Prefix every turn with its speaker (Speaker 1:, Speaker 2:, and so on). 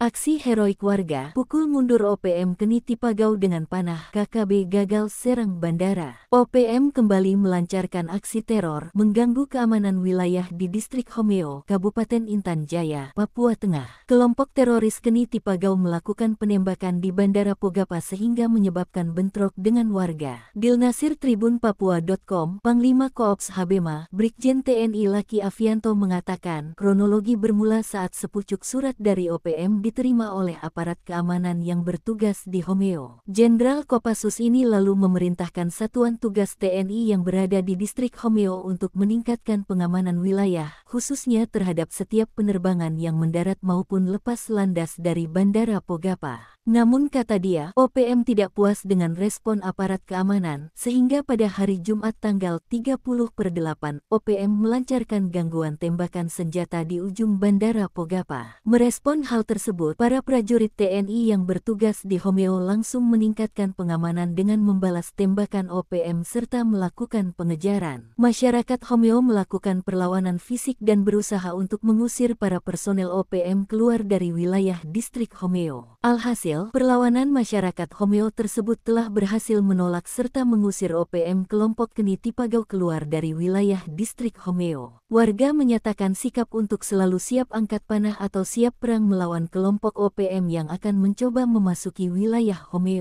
Speaker 1: Aksi heroik warga pukul mundur OPM Keniti Pagau dengan panah KKB gagal serang bandara. OPM kembali melancarkan aksi teror mengganggu keamanan wilayah di distrik Homeo, Kabupaten Intan Jaya, Papua Tengah. Kelompok teroris Keniti Pagau melakukan penembakan di Bandara Pogapa sehingga menyebabkan bentrok dengan warga. Dilnasir Tribun Papua.com, Panglima Koops Habema, Brigjen TNI Laki Avianto mengatakan kronologi bermula saat sepucuk surat dari OPM di diterima oleh aparat keamanan yang bertugas di Homeo. Jenderal Kopassus ini lalu memerintahkan satuan tugas TNI yang berada di distrik Homeo untuk meningkatkan pengamanan wilayah khususnya terhadap setiap penerbangan yang mendarat maupun lepas landas dari Bandara Pogapa. Namun kata dia, OPM tidak puas dengan respon aparat keamanan, sehingga pada hari Jumat tanggal 30 per 8, OPM melancarkan gangguan tembakan senjata di ujung Bandara Pogapa. Merespon hal tersebut, para prajurit TNI yang bertugas di Homeo langsung meningkatkan pengamanan dengan membalas tembakan OPM serta melakukan pengejaran. Masyarakat Homeo melakukan perlawanan fisik dan berusaha untuk mengusir para personel OPM keluar dari wilayah distrik Homeo. Alhasil, perlawanan masyarakat Homeo tersebut telah berhasil menolak serta mengusir OPM kelompok Keni Tipagau keluar dari wilayah distrik Homeo. Warga menyatakan sikap untuk selalu siap angkat panah atau siap perang melawan kelompok OPM yang akan mencoba memasuki wilayah Homeo.